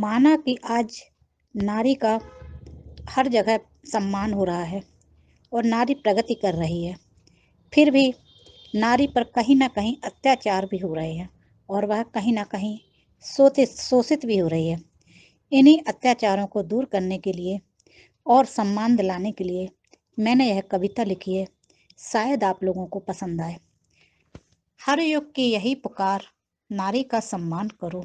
माना कि आज नारी का हर जगह सम्मान हो रहा है और नारी प्रगति कर रही है फिर भी नारी पर कहीं ना कहीं अत्याचार भी हो रहे हैं और वह कहीं ना कहीं सोते शोषित भी हो रही है इन्हीं अत्याचारों को दूर करने के लिए और सम्मान दिलाने के लिए मैंने यह कविता लिखी है शायद आप लोगों को पसंद आए हर युग की यही पुकार नारी का सम्मान करो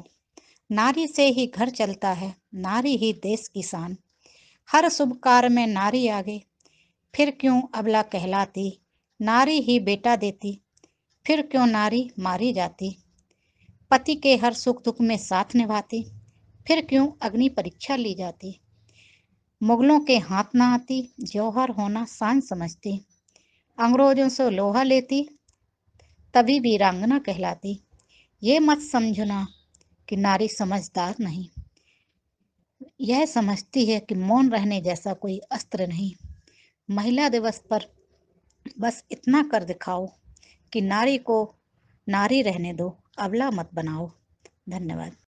नारी से ही घर चलता है नारी ही देश की शान हर शुभ कार्य में नारी आगे फिर क्यों अबला कहलाती नारी ही बेटा देती फिर क्यों नारी मारी जाती पति के हर सुख दुख में साथ निभाती फिर क्यों अग्नि परीक्षा ली जाती मुगलों के हाथ ना आती जौहर होना शान समझती अंग्रेजों से लोहा लेती तभी भी रंगना कहलाती ये मत समझना कि नारी समझदार नहीं यह समझती है कि मौन रहने जैसा कोई अस्त्र नहीं महिला दिवस पर बस इतना कर दिखाओ कि नारी को नारी रहने दो अबला मत बनाओ धन्यवाद